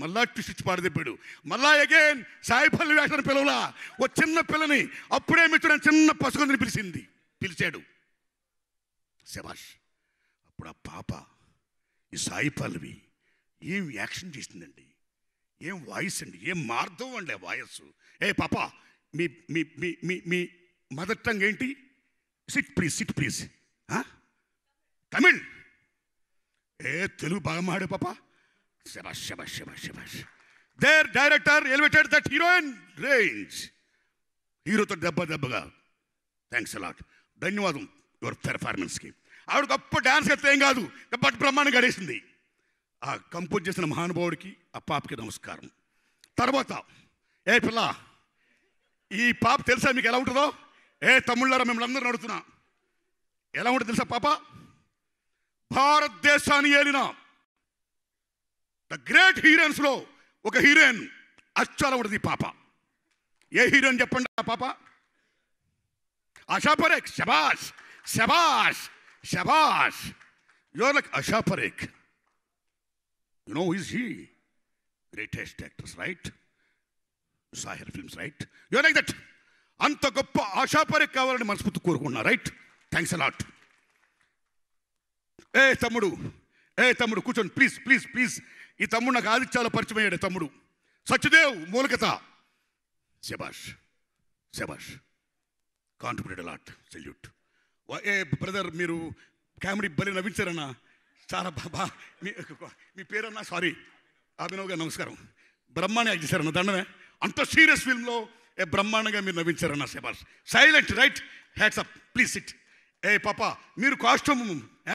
మళ్ళా ట్విస్ట్ పాడదిప్పాడు మళ్ళా అగైన్ సాయిపల్లి వేషాన్ని పిలవలా ఓ చిన్న పిల్లని అప్పుడే మిత్రుడు చిన్న పసుగుని పిలిచింది పిలిచాడు శభాష్ అప్పుడు ఆ పాప ఈ సాయి పల్లవి ఏం యాక్షన్ చేసిందండి ఏం వాయిస్ అండి ఏం మార్గం అండి ఆ వాయిస్ ఏ పాప మీ మీ మీ మీ మీ మదర్ టంగ్ ఏంటి sit please sit please Tamil ఏ తెలుగు బాగా మాడు పాపా శబాష్ శబాష్ శబాష్ శబాష్ their director elevated that heroine range హీరోతో దెబ్బ దెబ్బగా థ్యాంక్స్ అలాట్ ధన్యవాదం యువర్ పెర్ఫార్మెన్స్కి ఆవిడ గొప్ప డాన్స్ అయితే ఏం కాదు బట్ బ్రహ్మాండం గడేసింది ఆ కంపోజ్ చేసిన మహానుభావుడికి ఆ పాపకి నమస్కారం తర్వాత ఏ పిల్ల ఈ పాప తెలుసా మీకు ఎలా ఉంటుందో ఏ తమ్ముళ్ళారా మిమ్మల్ని అందరూ నడుతున్నా ఎలా ఉంటుంది తెలుసా పాప భారతదేశాన్ని ఏలినా ద గ్రేట్ హీరోయిన్స్లో ఒక హీరోయిన్ అచ్చాల ఉంటుంది పాప ఏ హీరోయిన్ చెప్పండి ఆ పాప ఆశా శబాష్ శబాష్ శబాష్ your like Asha Parekh you know is he greatest actors right Sahir films right your like that అంత గొప్ప ఆశా కావాలని మనస్ఫూర్తి కోరుకున్నా రైట్ థ్యాంక్స్ అలాట్ ఏ తమ్ముడు ఏ తమ్ముడు కూర్చోండి ప్లీజ్ ప్లీజ్ ప్లీజ్ ఈ తమ్ముడు నాకు ఆదిత్యాల పరిచయం అయ్యాడు తమ్ముడు సత్యదేవ్ మూలకత శబాష్ శబాష్ కాంట్రిబ్యూటెడ్ అలాట్ సెల్యూట్ ఏ బ్రదర్ మీరు క్యామెరీ బలి నవ్వించారన్నా చాలా బాబా మీ మీ పేరన్నా సారీ అభినవ్ గారు నమస్కారం బ్రహ్మాండ యాక్ట్ చేశారన్న దండమే అంత సీరియస్ ఫిల్మ్లో ఏ బ్రహ్మాండంగా మీరు నవ్వించారన్న శబాష్ silent right hats up please sit ఏ పాప మీరు కాస్ట్యూమ్